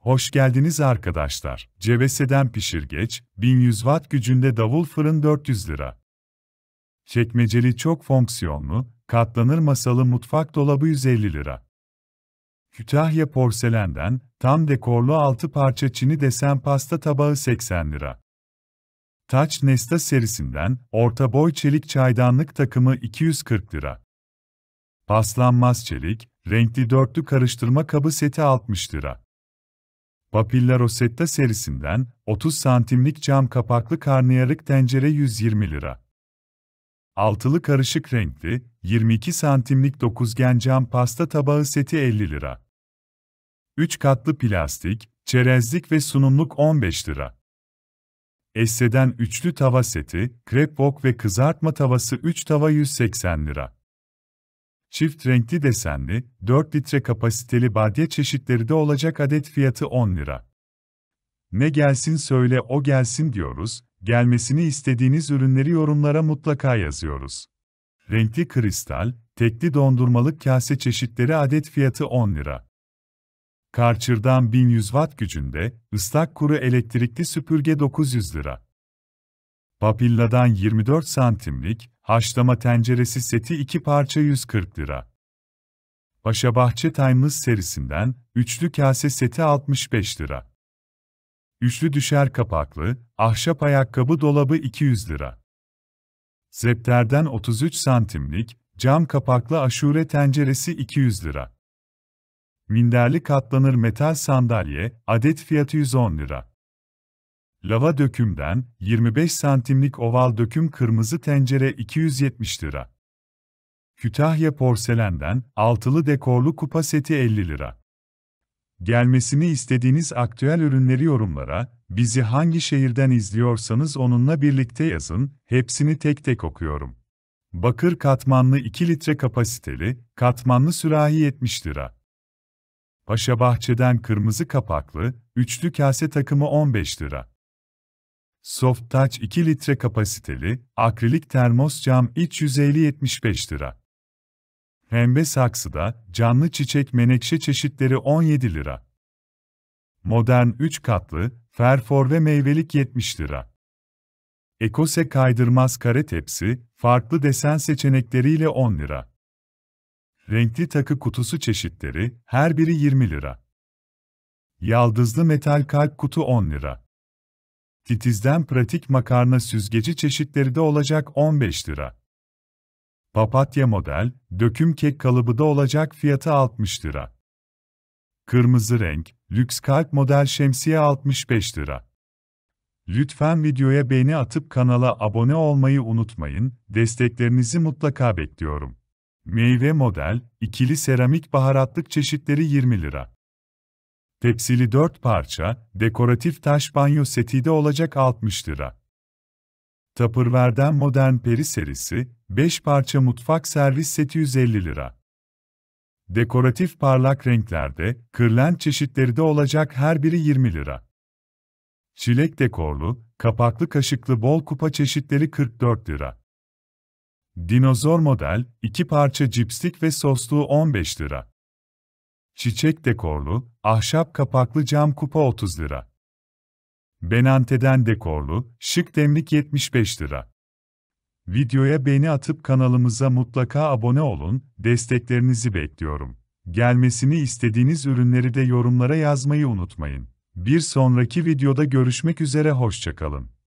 Hoş geldiniz arkadaşlar. Ceveseden pişirgeç, 1100 watt gücünde davul fırın 400 lira. Çekmeceli çok fonksiyonlu, katlanır masalı mutfak dolabı 150 lira. Kütahya porselenden, tam dekorlu 6 parça çini desen pasta tabağı 80 lira. Taç Nesta serisinden, orta boy çelik çaydanlık takımı 240 lira. Paslanmaz çelik, renkli dörtlü karıştırma kabı seti 60 lira. Papilla Rosetta serisinden 30 santimlik cam kapaklı karnıyarık tencere 120 lira. Altılı karışık renkli 22 santimlik dokuzgen cam pasta tabağı seti 50 lira. 3 katlı plastik, çerezlik ve sunumluk 15 lira. Esse'den üçlü tava seti, krep wok ve kızartma tavası 3 tava 180 lira. Çift renkli desenli, 4 litre kapasiteli badye çeşitleri de olacak adet fiyatı 10 lira. Ne gelsin söyle o gelsin diyoruz, gelmesini istediğiniz ürünleri yorumlara mutlaka yazıyoruz. Renkli kristal, tekli dondurmalık kase çeşitleri adet fiyatı 10 lira. Karçırdan 1100 watt gücünde, ıslak kuru elektrikli süpürge 900 lira. Papilladan 24 santimlik, haşlama tenceresi seti 2 parça 140 lira. Paşabahçe Timeless serisinden, üçlü kase seti 65 lira. Üçlü düşer kapaklı, ahşap ayakkabı dolabı 200 lira. Zepterden 33 santimlik, cam kapaklı aşure tenceresi 200 lira. Minderli katlanır metal sandalye, adet fiyatı 110 lira. Lava dökümden 25 santimlik oval döküm kırmızı tencere 270 lira. Kütahya porselenden altılı dekorlu kupa seti 50 lira. Gelmesini istediğiniz aktüel ürünleri yorumlara, bizi hangi şehirden izliyorsanız onunla birlikte yazın, hepsini tek tek okuyorum. Bakır katmanlı 2 litre kapasiteli, katmanlı sürahi 70 lira. Paşa Bahçe'den kırmızı kapaklı, üçlü kase takımı 15 lira. Soft Touch 2 litre kapasiteli, akrilik termos cam iç 150-75 lira. Pembe saksıda, canlı çiçek menekşe çeşitleri 17 lira. Modern 3 katlı, ferfor ve meyvelik 70 lira. Ekose kaydırmaz kare tepsi, farklı desen seçenekleriyle 10 lira. Renkli takı kutusu çeşitleri, her biri 20 lira. Yaldızlı metal kalp kutu 10 lira. Titizden pratik makarna süzgeci çeşitleri de olacak 15 lira. Papatya model, döküm kek kalıbı da olacak fiyatı 60 lira. Kırmızı renk, lüks kalp model şemsiye 65 lira. Lütfen videoya beğeni atıp kanala abone olmayı unutmayın, desteklerinizi mutlaka bekliyorum. Meyve model, ikili seramik baharatlık çeşitleri 20 lira. Tepsili 4 parça, dekoratif taş banyo seti de olacak 60 lira. Tupperware'den modern peri serisi, 5 parça mutfak servis seti 150 lira. Dekoratif parlak renklerde, kırlent çeşitleri de olacak her biri 20 lira. Çilek dekorlu, kapaklı kaşıklı bol kupa çeşitleri 44 lira. Dinozor model, 2 parça cipslik ve sosluğu 15 lira. Çiçek dekorlu, ahşap kapaklı cam kupa 30 lira. Benante'den dekorlu, şık demlik 75 lira. Videoya beğeni atıp kanalımıza mutlaka abone olun, desteklerinizi bekliyorum. Gelmesini istediğiniz ürünleri de yorumlara yazmayı unutmayın. Bir sonraki videoda görüşmek üzere hoşçakalın.